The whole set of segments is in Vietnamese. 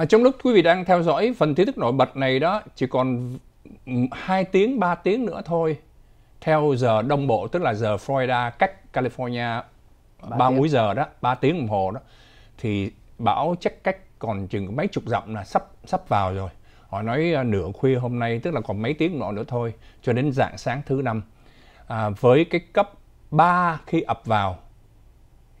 À, trong lúc quý vị đang theo dõi phần tin tức nổi bật này đó chỉ còn 2 tiếng 3 tiếng nữa thôi theo giờ đông bộ tức là giờ Florida cách California ba múi giờ đó 3 tiếng đồng hồ đó thì bão chắc cách còn chừng mấy chục dặm là sắp sắp vào rồi họ nói à, nửa khuya hôm nay tức là còn mấy tiếng nọ nữa thôi cho đến dạng sáng thứ năm à, với cái cấp 3 khi ập vào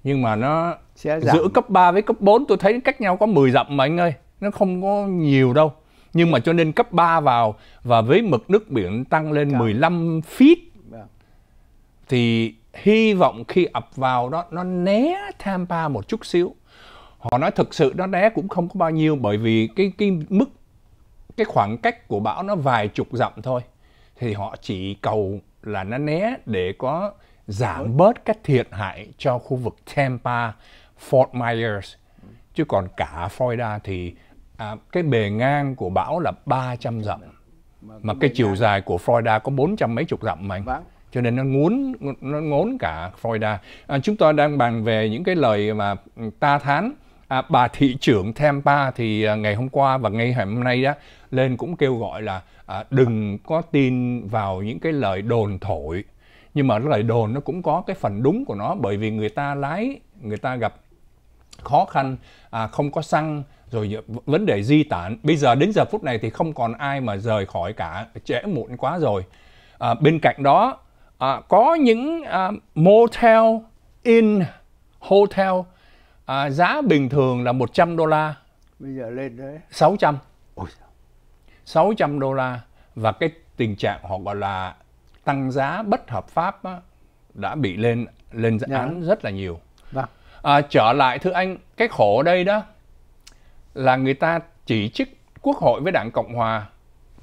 nhưng mà nó Sẽ giữa cấp 3 với cấp 4 tôi thấy cách nhau có 10 dặm mà anh ơi nó không có nhiều đâu nhưng mà cho nên cấp 3 vào và với mực nước biển tăng lên 15 feet dạ. thì hy vọng khi ập vào đó nó né Tampa một chút xíu họ nói thực sự nó né cũng không có bao nhiêu bởi vì cái cái mức cái khoảng cách của bão nó vài chục dặm thôi thì họ chỉ cầu là nó né để có giảm bớt các thiệt hại cho khu vực Tampa, Fort Myers ừ. chứ còn cả Florida thì à, cái bề ngang của bão là 300 dặm mà, cái chiều dài của Florida có bốn trăm mấy chục dặm mà anh vâng. cho nên nó ngốn nó ngốn cả Florida à, chúng ta đang bàn về những cái lời mà ta thán à, bà thị trưởng Tampa thì à, ngày hôm qua và ngày hôm nay đó lên cũng kêu gọi là à, đừng có tin vào những cái lời đồn thổi nhưng mà lời đồn nó cũng có cái phần đúng của nó bởi vì người ta lái người ta gặp khó khăn à, không có xăng rồi vấn đề di tản bây giờ đến giờ phút này thì không còn ai mà rời khỏi cả trễ muộn quá rồi à, bên cạnh đó à, có những à, motel in hotel à, giá bình thường là 100 đô la bây giờ lên đấy 600 Ôi. 600 đô la và cái tình trạng họ gọi là tăng giá bất hợp pháp đã bị lên lên dạ. án rất là nhiều à, trở lại thưa anh cái khổ ở đây đó là người ta chỉ trích quốc hội với đảng cộng hòa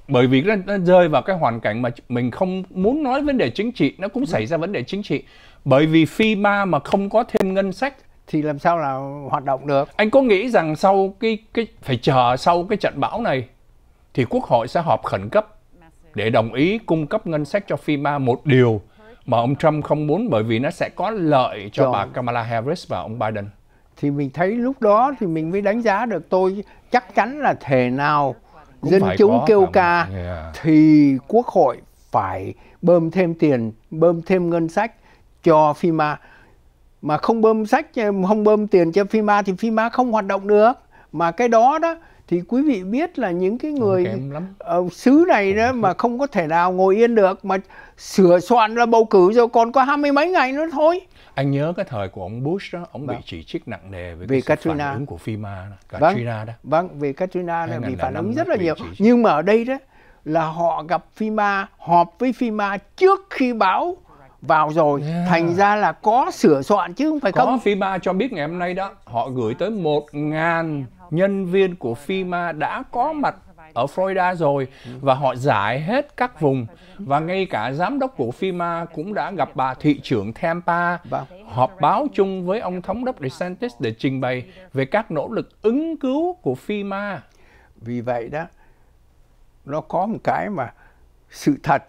bởi vì nó, rơi vào cái hoàn cảnh mà mình không muốn nói vấn đề chính trị nó cũng xảy ra vấn đề chính trị bởi vì ma mà không có thêm ngân sách thì làm sao là hoạt động được anh có nghĩ rằng sau cái cái phải chờ sau cái trận bão này thì quốc hội sẽ họp khẩn cấp để đồng ý cung cấp ngân sách cho ma một điều mà ông Trump không muốn bởi vì nó sẽ có lợi cho Rồi. bà Kamala Harris và ông Biden. Thì mình thấy lúc đó thì mình mới đánh giá được tôi chắc chắn là thể nào Cũng dân chúng kêu ca yeah. thì quốc hội phải bơm thêm tiền, bơm thêm ngân sách cho FIMA mà không bơm sách không bơm tiền cho FIMA thì FIMA không hoạt động được mà cái đó đó thì quý vị biết là những cái người ở ờ, xứ này đó mà không có thể nào ngồi yên được mà sửa soạn là bầu cử rồi còn có hai mươi mấy ngày nữa thôi anh nhớ cái thời của ông Bush đó ông vâng. bị chỉ trích nặng nề về vì cái Katrina. phản ứng của FEMA Katrina vâng. đó vâng vì Katrina là vì phản ứng rất là nhiều nhưng mà ở đây đó là họ gặp FEMA họp với FEMA trước khi báo vào rồi yeah. thành ra là có sửa soạn chứ không phải có không FIMA cho biết ngày hôm nay đó họ gửi tới một ngàn nhân viên của FEMA đã có mặt ở Florida rồi và họ giải hết các vùng và ngay cả giám đốc của FEMA cũng đã gặp bà thị trưởng Tampa vâng. họp báo chung với ông thống đốc DeSantis để trình bày về các nỗ lực ứng cứu của FEMA. Vì vậy đó nó có một cái mà sự thật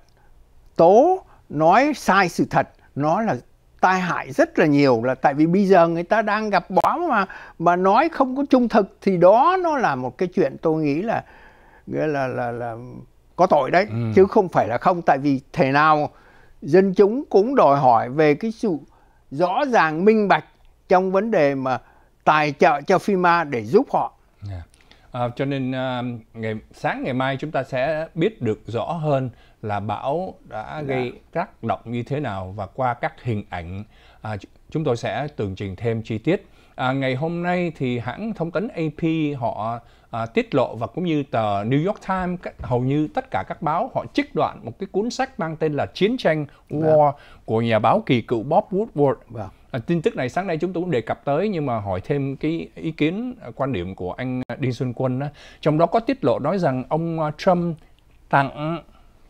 tố nói sai sự thật nó là tai hại rất là nhiều là tại vì bây giờ người ta đang gặp bó mà mà nói không có trung thực thì đó nó là một cái chuyện tôi nghĩ là nghĩa là là là có tội đấy ừ. chứ không phải là không tại vì thể nào dân chúng cũng đòi hỏi về cái sự rõ ràng minh bạch trong vấn đề mà tài trợ cho FIMA để giúp họ. Yeah. Dạ. À, cho nên à, ngày sáng ngày mai chúng ta sẽ biết được rõ hơn là bão đã gây tác động như thế nào và qua các hình ảnh à, chúng tôi sẽ tường trình thêm chi tiết. À, ngày hôm nay thì hãng thông tấn AP họ à, tiết lộ và cũng như tờ New York Times hầu như tất cả các báo họ trích đoạn một cái cuốn sách mang tên là Chiến tranh vâng. War yeah. của nhà báo kỳ cựu Bob Woodward. Yeah vâng. À, tin tức này sáng nay chúng tôi cũng đề cập tới nhưng mà hỏi thêm cái ý kiến à, quan điểm của anh à, Đinh Xuân Quân đó. trong đó có tiết lộ nói rằng ông Trump tặng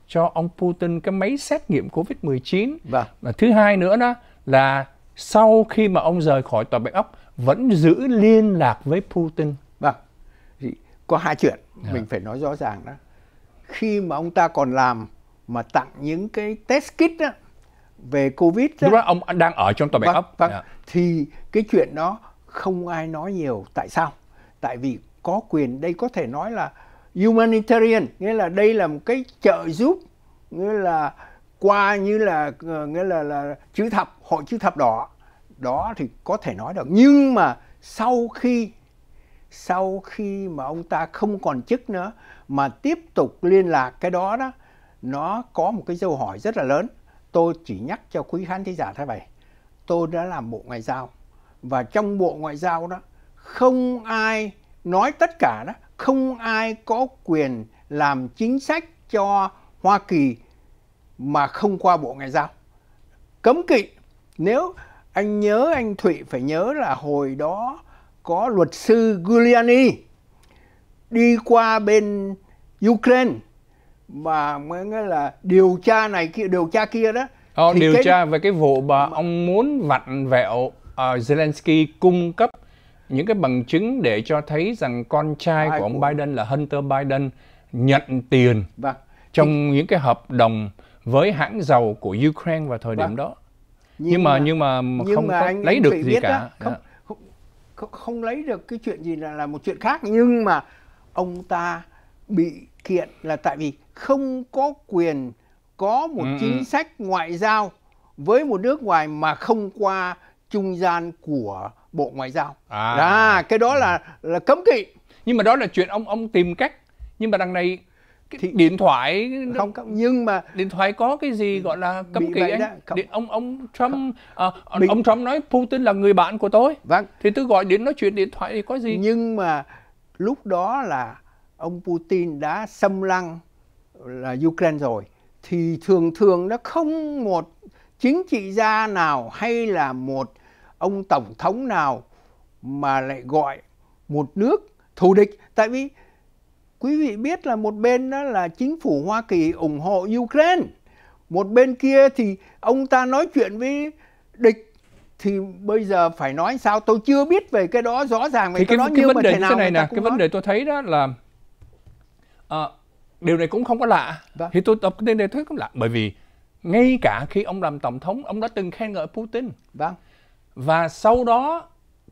cho ông Putin cái máy xét nghiệm Covid-19 vâng. và vâng. thứ hai nữa đó là sau khi mà ông rời khỏi tòa Bạch Ốc vẫn giữ liên lạc với Putin. Vâng. Có hai chuyện à. mình phải nói rõ ràng đó. Khi mà ông ta còn làm mà tặng những cái test kit đó, về covid đó, đó ông đang ở trong tòa bạch vâng, ốc vâng, yeah. Dạ. thì cái chuyện đó không ai nói nhiều tại sao tại vì có quyền đây có thể nói là humanitarian nghĩa là đây là một cái trợ giúp nghĩa là qua như là ờ, nghĩa là là chữ thập hội chữ thập đỏ đó thì có thể nói được nhưng mà sau khi sau khi mà ông ta không còn chức nữa mà tiếp tục liên lạc cái đó đó nó có một cái câu hỏi rất là lớn tôi chỉ nhắc cho quý khán thính giả thế này tôi đã làm bộ ngoại giao và trong bộ ngoại giao đó không ai nói tất cả đó không ai có quyền làm chính sách cho Hoa Kỳ mà không qua bộ ngoại giao cấm kỵ nếu anh nhớ anh Thụy phải nhớ là hồi đó có luật sư Giuliani đi qua bên Ukraine mà mới nói là điều tra này kia điều tra kia đó Ờ, điều cái... tra về cái vụ mà ông muốn vặn vẹo uh, Zelensky cung cấp những cái bằng chứng để cho thấy rằng con trai Ai của ông của... Biden là Hunter Biden nhận tiền vâng. trong thì... những cái hợp đồng với hãng dầu của Ukraine vào thời điểm vâng. đó. Nhưng, nhưng mà, mà nhưng mà nhưng không mà có anh lấy được gì cả. Đó. Không, dạ. không, không, không lấy được cái chuyện gì là là một chuyện khác nhưng mà ông ta bị kiện là tại vì không có quyền có một ừ, ừ. chính sách ngoại giao với một nước ngoài mà không qua trung gian của bộ ngoại giao à, à cái đó là là cấm kỵ nhưng mà đó là chuyện ông ông tìm cách nhưng mà đằng này cái thì điện thoại không, không nhưng mà điện thoại có cái gì gọi là cấm kỵ anh đó, không, ông ông Trump không, à, ờ, mình, ông Trump nói Putin là người bạn của tôi vâng thì tôi gọi đến nói chuyện điện thoại thì có gì nhưng mà lúc đó là ông Putin đã xâm lăng là Ukraine rồi thì thường thường nó không một chính trị gia nào hay là một ông tổng thống nào mà lại gọi một nước thù địch tại vì quý vị biết là một bên đó là chính phủ Hoa Kỳ ủng hộ Ukraine một bên kia thì ông ta nói chuyện với địch thì bây giờ phải nói sao tôi chưa biết về cái đó rõ ràng về cái, cái đó cái nhưng vấn mà đề thế nào này nè cái vấn đề tôi thấy đó là à, điều này cũng không có lạ vâng. thì tôi tập cái đề thuyết cũng lạ bởi vì ngay cả khi ông làm tổng thống ông đã từng khen ngợi Putin vâng và sau đó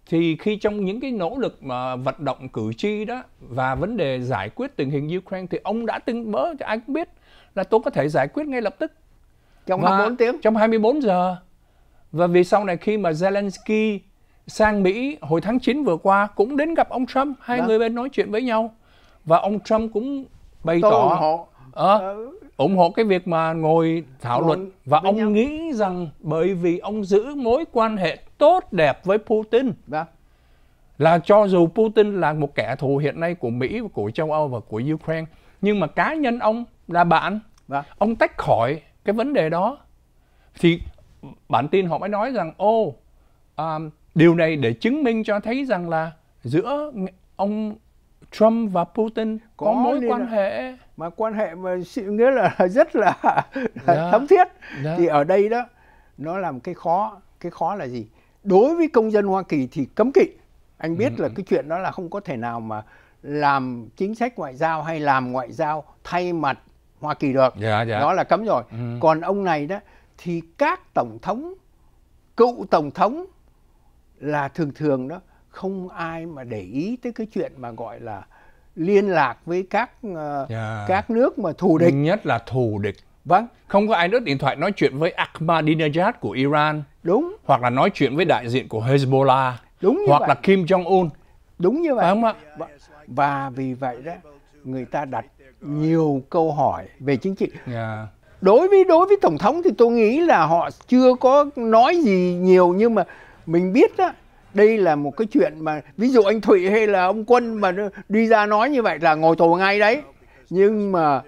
thì khi trong những cái nỗ lực mà vận động cử tri đó và vấn đề giải quyết tình hình Ukraine thì ông đã từng bớ cho cũng biết là tôi có thể giải quyết ngay lập tức trong và 24 tiếng trong 24 giờ và vì sau này khi mà Zelensky sang Mỹ hồi tháng 9 vừa qua cũng đến gặp ông Trump hai Đó. Vâng. người bên nói chuyện với nhau và ông Trump cũng bày tôi tỏ ủng hộ. À, ủng hộ cái việc mà ngồi thảo luận và ông nhau. nghĩ rằng bởi vì ông giữ mối quan hệ tốt đẹp với Putin Đã. Dạ. là cho dù Putin là một kẻ thù hiện nay của Mỹ của châu Âu và của Ukraine nhưng mà cá nhân ông là bạn Đã. Dạ. ông tách khỏi cái vấn đề đó thì bản tin họ mới nói rằng ô à, điều này để chứng minh cho thấy rằng là giữa ông Trump và Putin có, có mối quan là, hệ mà quan hệ mà nghĩa là rất là, dạ. là yeah. thấm thiết yeah. Dạ. thì ở đây đó nó làm cái khó cái khó là gì đối với công dân Hoa Kỳ thì cấm kỵ anh biết ừ. là ừ. cái chuyện đó là không có thể nào mà làm chính sách ngoại giao hay làm ngoại giao thay mặt Hoa Kỳ được yeah, dạ, yeah. đó là cấm rồi ừ. còn ông này đó thì các tổng thống cựu tổng thống là thường thường đó không ai mà để ý tới cái chuyện mà gọi là liên lạc với các uh, ờ, yeah. Dạ. các nước mà thù địch nhất là thù địch vâng không có ai đứt điện thoại nói chuyện với Ahmadinejad của Iran đúng hoặc là nói chuyện với đại diện của Hezbollah đúng như hoặc vậy. là Kim Jong Un đúng như vậy Phải không ạ? và vì vậy đó người ta đặt nhiều câu hỏi về chính trị yeah. Dạ. đối với đối với tổng thống thì tôi nghĩ là họ chưa có nói gì nhiều nhưng mà mình biết đó đây là một cái chuyện mà ví dụ anh Thụy hay là ông Quân mà đi ra nói như vậy là ngồi tù ngay đấy nhưng mà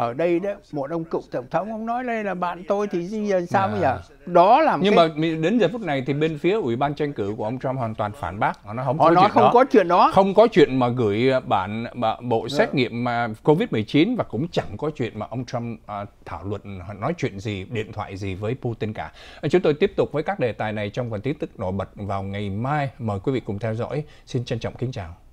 ở đây đó một ông cựu tổng thống ông nói đây là bạn tôi thì bây giờ sao bây giờ à. đó là nhưng cái... mà đến giờ phút này thì bên phía ủy ban tranh cử của ông Trump hoàn toàn phản bác nó không họ có nói chuyện không đó. có chuyện đó không có chuyện mà gửi à, bản à, bộ dạ. xét nghiệm mà covid 19 và cũng chẳng có chuyện mà ông Trump à, thảo luận nói chuyện gì điện thoại gì với Putin cả chúng tôi tiếp tục với các đề tài này trong phần tin tức nổi bật vào ngày mai mời quý vị cùng theo dõi xin trân trọng kính chào